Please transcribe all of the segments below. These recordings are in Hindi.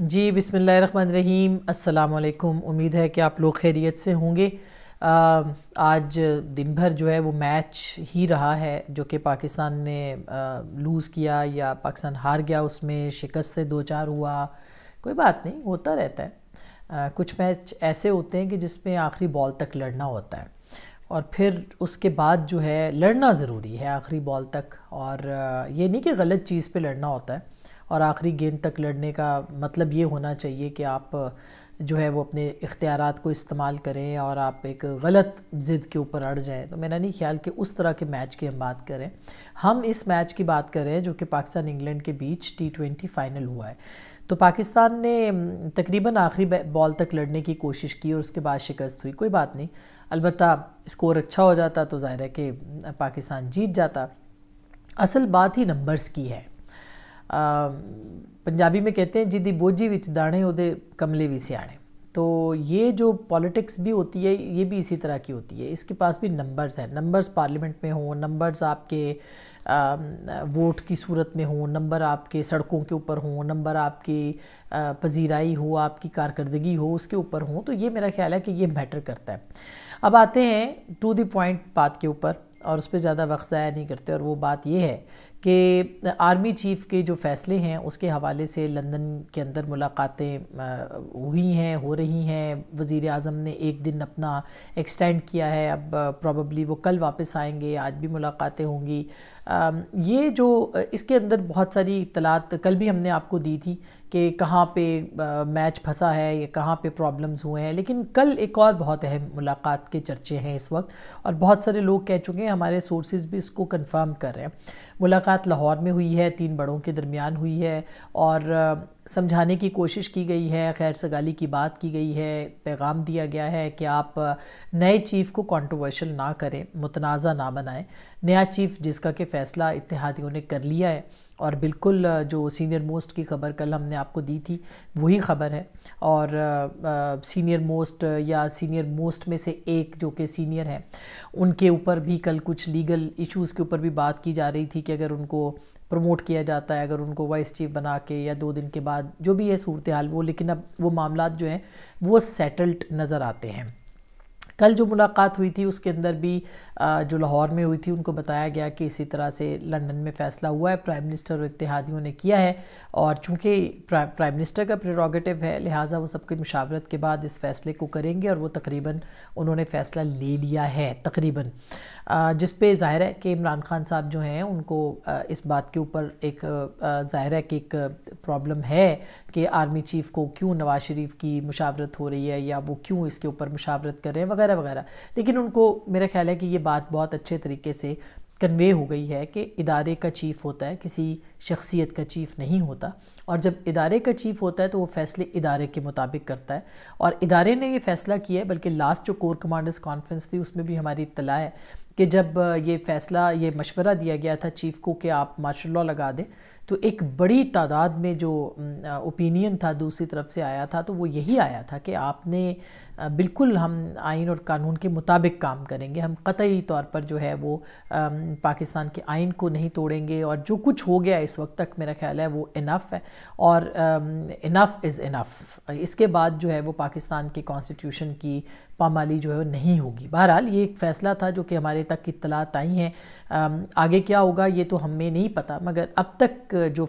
जी रहीम अल्लाम उम्मीद है कि आप लोग खैरियत से होंगे आज दिन भर जो है वो मैच ही रहा है जो कि पाकिस्तान ने लूज़ किया या पाकिस्तान हार गया उसमें शिकस्त से दो चार हुआ कोई बात नहीं होता रहता है आ, कुछ मैच ऐसे होते हैं कि जिसमें आखिरी बॉल तक लड़ना होता है और फिर उसके बाद जो है लड़ना ज़रूरी है आखिरी बॉल तक और ये नहीं कि गलत चीज़ पर लड़ना होता है और आखिरी गेंद तक लड़ने का मतलब ये होना चाहिए कि आप जो है वो अपने इख्तियार को इस्तेमाल करें और आप एक गलत ज़िद के ऊपर अड़ जाएं तो मेरा नहीं ख्याल कि उस तरह के मैच की हम बात करें हम इस मैच की बात करें जो कि पाकिस्तान इंग्लैंड के बीच टी ट्वेंटी फ़ाइनल हुआ है तो पाकिस्तान ने तकरीबन आखिरी बॉल तक लड़ने की कोशिश की और उसके बाद शिकस्त हुई कोई बात नहीं अलबत्त स्कोर अच्छा हो जाता तो ज़ाहिर है कि पाकिस्तान जीत जाता असल बात ही नंबर्स की है पंजाबी में कहते हैं जिदी बोझी विच दाणे उदे कमले भी सियाणे तो ये जो पॉलिटिक्स भी होती है ये भी इसी तरह की होती है इसके पास भी नंबर्स हैं नंबर्स पार्लियामेंट में हों नंबर्स आपके आ, वोट की सूरत में हों नंबर आपके सड़कों के ऊपर हों नंबर आपकी पजीराई हो आपकी कारकर्दगी हो उसके ऊपर हों तो ये मेरा ख्याल है कि ये मैटर करता है अब आते हैं टू द पॉइंट बात के ऊपर और उस पर ज़्यादा वक्त ज़ाया नहीं करते और वो बात ये है कि आर्मी चीफ़ के जो फ़ैसले हैं उसके हवाले से लंदन के अंदर मुलाकातें हुई हैं हो रही हैं वज़ी अजम ने एक दिन अपना एक्सटेंड किया है अब प्रॉब्ली वो कल वापस आएंगे आज भी मुलाकातें होंगी ये जो इसके अंदर बहुत सारी इतलात कल भी हमने आपको दी थी कि कहाँ पे मैच फंसा है या कहाँ पे प्रॉब्लम्स हुए हैं लेकिन कल एक और बहुत अहम मुलाकात के चर्चे हैं इस वक्त और बहुत सारे लोग कह चुके हैं हमारे सोर्सेज भी इसको कंफर्म कर रहे हैं मुलाकात मुलाकात लाहौर में हुई है तीन बड़ों के दरमियान हुई है और समझाने की कोशिश की गई है खैर सगाली की बात की गई है पैगाम दिया गया है कि आप नए चीफ़ को कंट्रोवर्शियल ना करें मुतनाज़ा ना बनाएं नया चीफ़ जिसका कि फ़ैसला इतिहादियों ने कर लिया है और बिल्कुल जो सीनियर मोस्ट की खबर कल हमने आपको दी थी वही ख़बर है और सीनियर मोस्ट या सीनियर मोस्ट में से एक जो कि सीनियर हैं उनके ऊपर भी कल कुछ लीगल इश्यूज़ के ऊपर भी बात की जा रही थी कि अगर उनको प्रमोट किया जाता है अगर उनको वाइस चीफ बना के या दो दिन के बाद जो भी है सूरत हाल वो लेकिन अब वो मामला जो हैं वो सेटल्ड नज़र आते हैं कल जो मुलाकात हुई थी उसके अंदर भी जो लाहौर में हुई थी उनको बताया गया कि इसी तरह से लंदन में फ़ैसला हुआ है प्राइम मिनिस्टर और इतिहादियों ने किया है और चूँकि प्राइम मिनिस्टर का प्रेरोगेटिव है लिहाजा वो सबकी मुशावरत के बाद इस फ़ैसले को करेंगे और वो तकरीबन उन्होंने फ़ैसला ले लिया है तकरीबन जिस पे ज़ाहिर है कि इमरान खान साहब जो हैं उनको इस बात के ऊपर एक ज़ाहिर है कि एक प्रॉब्लम है कि आर्मी चीफ़ को क्यों नवाज़ शरीफ की मशावरत हो रही है या वो क्यों इसके ऊपर मुशावरत कर रहे हैं वगैरह वगैरह वगैरह लेकिन उनको मेरा ख्याल है कि ये बात बहुत अच्छे तरीके से कन्वे हो गई है कि इदारे का चीफ होता है किसी शख्सियत का चीफ नहीं होता और जब इदारे का चीफ होता है तो वो फैसले इदारे के मुताबिक करता है और इदारे ने ये फ़ैसला किया है बल्कि लास्ट जो कोर कमांडर्स कॉन्फ्रेंस थी उसमें भी हमारी इतला है कि जब ये फ़ैसला ये मशवरा दिया गया था चीफ़ को कि आप मार्शल लॉ लगा दें तो एक बड़ी तादाद में जो ओपिनियन था दूसरी तरफ से आया था तो वो यही आया था कि आपने बिल्कुल हम आइन और कानून के मुताबिक काम करेंगे हम कतई तौर पर जो है वो पाकिस्तान के आइन को नहीं तोड़ेंगे और जो कुछ हो गया इस वक्त तक मेरा ख्याल है वो इनफ़ है और इनफ़ इज़ इनफ़ इसके बाद जो है वो पाकिस्तान के कॉन्स्टिट्यूशन की पामाली जो है वो नहीं होगी बहरहाल ये एक फ़ैसला था जो कि हमारे तक इतलात आई हैं आगे क्या होगा ये तो हमें नहीं पता मगर अब तक जो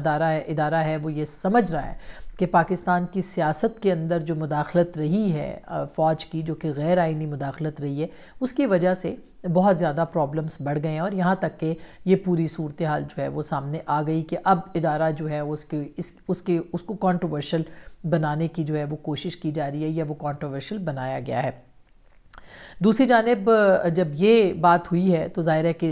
अदारा है इदारा है वो ये समझ रहा है कि पाकिस्तान की सियासत के अंदर जो मुदाखलत रही है फ़ौज की जो कि गैर आइनी मुदाखलत रही है उसकी वजह से बहुत ज़्यादा प्रॉब्लम्स बढ़ गए हैं और यहाँ तक कि ये पूरी सूरत हाल जो है वो सामने आ गई कि अब इदारा जो है उसके इस उसके उसको कंट्रोवर्शियल बनाने की जो है वो कोशिश की जा रही है या वो कंट्रोवर्शियल बनाया गया है दूसरी जानब जब ये बात हुई है तो ज़ाहिर है कि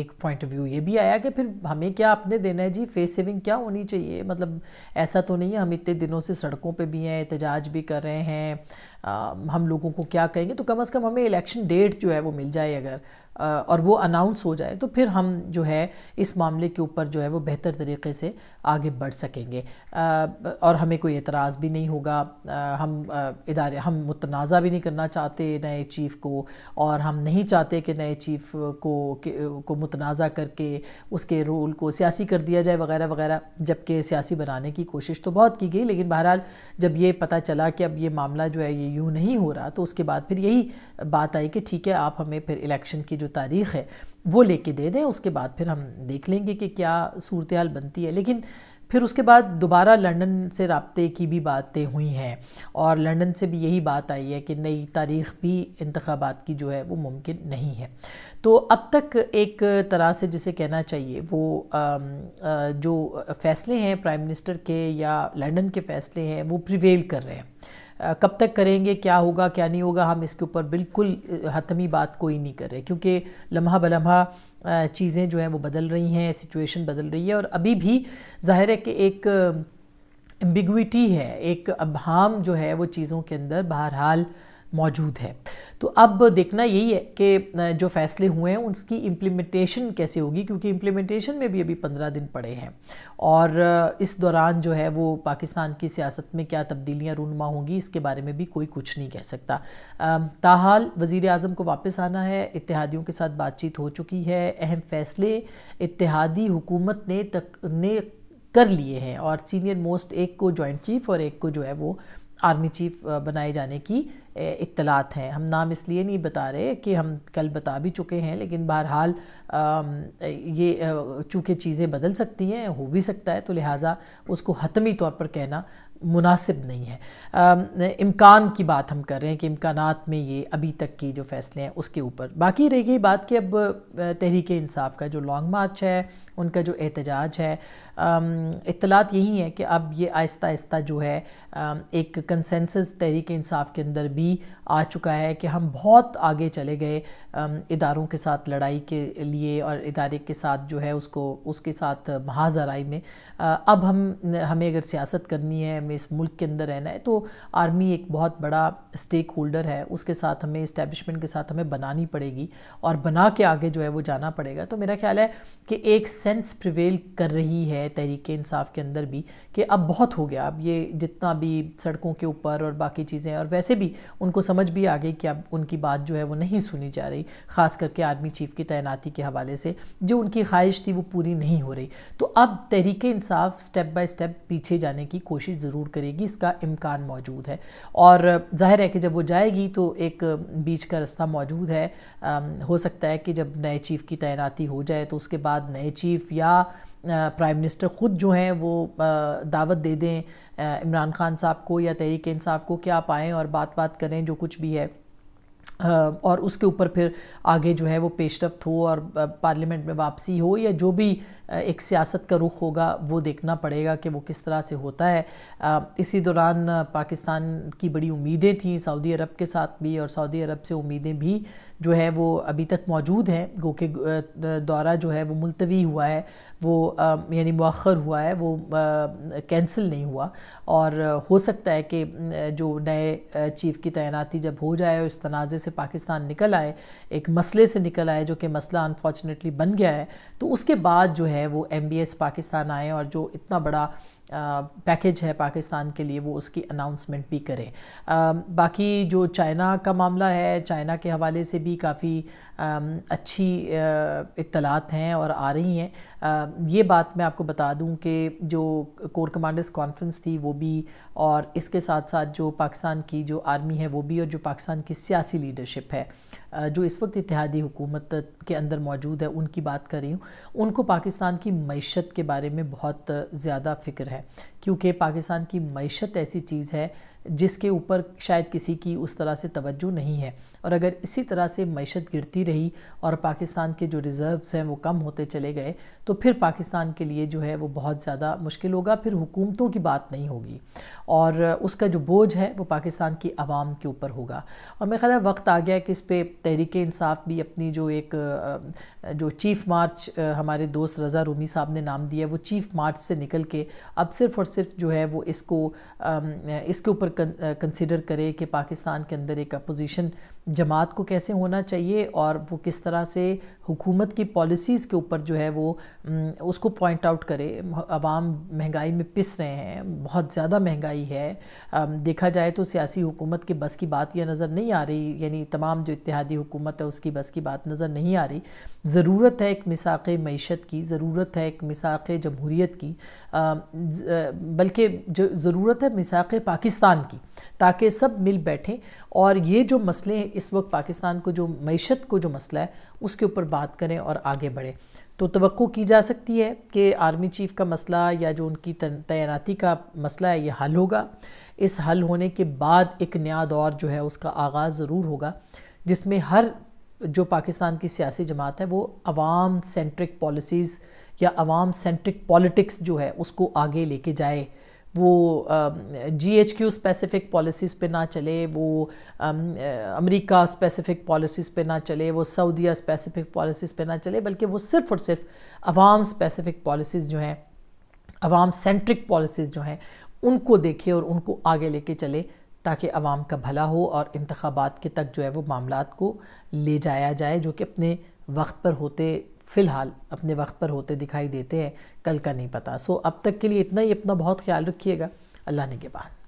एक पॉइंट ऑफ व्यू ये भी आया कि फिर हमें क्या अपने देना है जी फेस सेविंग क्या होनी चाहिए मतलब ऐसा तो नहीं है हम इतने दिनों से सड़कों पर भी हैं एहतजाज भी कर रहे हैं आ, हम लोगों को क्या कहेंगे तो कम अज़ कम हमें इलेक्शन डेट जो है वो मिल जाए अगर और वो अनाउंस हो जाए तो फिर हम जो है इस मामले के ऊपर जो है वो बेहतर तरीके से आगे बढ़ सकेंगे और हमें कोई एतराज़ भी नहीं होगा हम इदारे हम मुतनाज़ा भी नहीं करना चाहते नए चीफ़ को और हम नहीं चाहते कि नए चीफ़ को को मुतनाज़ा करके उसके रोल को सियासी कर दिया जाए वगैरह वगैरह जबकि सियासी बनाने की कोशिश तो बहुत की गई लेकिन बहरहाल जब ये पता चला कि अब ये मामला जो है ये यूँ नहीं हो रहा तो उसके बाद फिर यही बात आई कि ठीक है आप हमें फिर इलेक्शन की जो तारीख़ है वो लेके दे दें उसके बाद फिर हम देख लेंगे कि क्या सूरत हाल बनती है लेकिन फिर उसके बाद दोबारा लंदन से रबते की भी बातें हुई हैं और लंदन से भी यही बात आई है कि नई तारीख भी इंतबात की जो है वो मुमकिन नहीं है तो अब तक एक तरह से जिसे कहना चाहिए वो जो फ़ैसले हैं प्राइम मिनिस्टर के या लंदन के फ़ैसले हैं वो प्रिवेल कर रहे हैं कब तक करेंगे क्या होगा क्या नहीं होगा हम इसके ऊपर बिल्कुल हतमी बात कोई नहीं कर रहे क्योंकि लम्हा बलम्हा चीज़ें जो हैं वो बदल रही हैं सिचुएशन बदल रही है और अभी भी ज़ाहिर है कि एक एम्बिगुइटी है एक अभाम जो है वो चीज़ों के अंदर बहरहाल मौजूद है तो अब देखना यही है कि जो फैसले हुए हैं उसकी इम्प्लीमेंटेशन कैसे होगी क्योंकि इम्प्लीमेंटेशन में भी अभी पंद्रह दिन पड़े हैं और इस दौरान जो है वो पाकिस्तान की सियासत में क्या तब्दीलियाँ रूनमा होंगी इसके बारे में भी कोई कुछ नहीं कह सकता ताहाल वज़ी अजम को वापस आना है इतिहादियों के साथ बातचीत हो चुकी है अहम फैसले इतिहादी हुकूमत ने तक ने कर लिए हैं और सीनियर मोस्ट एक को जॉइंट चीफ और एक को जो है वो आर्मी चीफ बनाए जाने की इतलात हैं हम नाम इसलिए नहीं बता रहे कि हम कल बता भी चुके हैं लेकिन बहरहाल ये चूँकि चीज़ें बदल सकती हैं हो भी सकता है तो लिहाजा उसको हतमी तौर पर कहना मुनासिब नहीं है इम्कान की बात हम कर रहे हैं कि इम्कान में ये अभी तक की जो फैसले हैं उसके ऊपर बाकी रह गई बात कि अब तहरीक इंसाफ का जो लॉन्ग मार्च है उनका जो एहतजाज है इतलात यही है कि अब ये आहिस्ता आहिस्ता जो है एक कंसेंसस तहरीक इंसाफ के अंदर भी आ चुका है कि हम बहुत आगे चले गए इदारों के साथ लड़ाई के लिए और इदारे के साथ जो है उसको उसके साथ महाजराई में अब हम हमें अगर सियासत करनी है हमें इस मुल्क के अंदर रहना है तो आर्मी एक बहुत बड़ा स्टेक होल्डर है उसके साथ हमें इस्टेब्लिशमेंट के साथ हमें बनानी पड़ेगी और बना के आगे जो है वो जाना पड़ेगा तो मेरा ख्याल है कि एक सेंस प्रिवेल कर रही है तहरीक इंसाफ के अंदर भी कि अब बहुत हो गया अब ये जितना भी सड़कों के ऊपर और बाकी चीज़ें और वैसे भी उनको समझ भी आ गई कि अब उनकी बात जो है वो नहीं सुनी जा रही ख़ास करके आर्मी चीफ़ की तैनाती के हवाले से जो उनकी ख्वाहिश थी वो पूरी नहीं हो रही तो अब Tehreek Insaf step by step पीछे जाने की कोशिश ज़रूर ज़रूर करेगी इसका इम्कान मौजूद है और जाहिर है कि जब वो जाएगी तो एक बीच का रास्ता मौजूद है आ, हो सकता है कि जब नए चीफ़ की तैनाती हो जाए तो उसके बाद नए चीफ़ या प्राइम मिनिस्टर ख़ुद जो हैं वो दावत दे दें इमरान खान साहब को या तहरीक इंसाफ को क्या आएँ और बात बात करें जो कुछ भी है और उसके ऊपर फिर आगे जो है वो पेशरफ हो और पार्लियामेंट में वापसी हो या जो भी एक सियासत का रुख होगा वो देखना पड़ेगा कि वो किस तरह से होता है इसी दौरान पाकिस्तान की बड़ी उम्मीदें थीं सऊदी अरब के साथ भी और सऊदी अरब से उम्मीदें भी जो है वो अभी तक मौजूद हैं गो के दौरा जो है वो मुलतवी हुआ है वो यानी मौखर हुआ है वो कैंसिल नहीं हुआ और हो सकता है कि जो नए चीफ़ की तैनाती जब हो जाए और इस तनाज़े से पाकिस्तान निकल आए एक मसले से निकल आए जो कि मसला अनफॉर्चुनेटली बन गया है तो उसके बाद जो है वो एम पाकिस्तान आए और जो इतना बड़ा पैकेज है पाकिस्तान के लिए वो उसकी अनाउंसमेंट भी करें बाकी जो चाइना का मामला है चाइना के हवाले से भी काफ़ी अच्छी इतलात हैं और आ रही हैं ये बात मैं आपको बता दूं कि जो कोर कमांडर्स कॉन्फ्रेंस थी वो भी और इसके साथ साथ जो पाकिस्तान की जो आर्मी है वो भी और जो पाकिस्तान की सियासी लीडरशिप है जो इस वक्त इतिहादी हुकूमत के अंदर मौजूद है उनकी बात कर रही हूँ उनको पाकिस्तान की मीशत के बारे में बहुत ज़्यादा फ़िक्र है क्योंकि पाकिस्तान की मीशत ऐसी चीज़ है जिसके ऊपर शायद किसी की उस तरह से तवज्जो नहीं है और अगर इसी तरह से मीशत गिरती रही और पाकिस्तान के जो रिज़र्व्स हैं वो कम होते चले गए तो फिर पाकिस्तान के लिए जो है वो बहुत ज़्यादा मुश्किल होगा फिर हुकूमतों की बात नहीं होगी और उसका जो बोझ है वो पाकिस्तान की आवाम के ऊपर होगा और मेरा ख्याल वक्त आ गया कि इस पर तहरीक इंसाफ भी अपनी जो एक जो चीफ़ मार्च हमारे दोस्त रज़ा रूमी साहब ने नाम दिया वो चीफ़ मार्च से निकल के अब सिर्फ़ और सिर्फ जो है वो इसको इसके ऊपर कंसिडर uh, करे कि पाकिस्तान के अंदर एक अपोजिशन जमात को कैसे होना चाहिए और वो किस तरह से हुकूमत की पॉलिसीज़ के ऊपर जो है वो उसको पॉइंट आउट करे आवाम महंगाई में पिस रहे हैं बहुत ज़्यादा महंगाई है देखा जाए तो सियासी हुकूमत के बस की बात यह नज़र नहीं आ रही यानी तमाम जो इतिहादी हुकूमत है उसकी बस की बात नज़र नहीं आ रही ज़रूरत है एक मिसाक मीशत की ज़रूरत है एक मिसाक जमहूरीत की बल्कि जो ज़रूरत है मिसाक पाकिस्तान की ताकि सब मिल बैठें और ये जो मसले हैं इस वक्त पाकिस्तान को जो मीशत को जो मसला है उसके ऊपर बात करें और आगे बढ़ें तो तो की जा सकती है कि आर्मी चीफ़ का मसला या जो उनकी तैनाती का मसला है ये हल होगा इस हल होने के बाद एक नया दौर जो है उसका आगाज़ ज़रूर होगा जिसमें हर जो पाकिस्तान की सियासी जमात है वो अवाम सेंट्रिक पॉलिसीज़ या अवाम सेंट्रिक पॉलिटिक्स जो है उसको आगे लेके जाए वो G H Q specific policies पे ना चले वो अमेरिका स्पेसिफिक पॉलिसीज़ पे ना चले वो सऊदिया स्पेसिफिक पॉलिसीज़ पे ना चले बल्कि वो सिर्फ़ और सिर्फ अवाम स्पेसिफिक पॉलिसीज़ जो हैं अवाम सेंट्रिक पॉलिसीज़ जो हैं उनको देखे और उनको आगे लेके चले ताकि आवाम का भला हो और इंतबात के तक जो है वो मामला को ले जाया जाए जो कि अपने वक्त पर होते फ़िलहाल अपने वक्त पर होते दिखाई देते हैं कल का नहीं पता सो अब तक के लिए इतना ही अपना बहुत ख्याल रखिएगा अल्लाह ने के बाद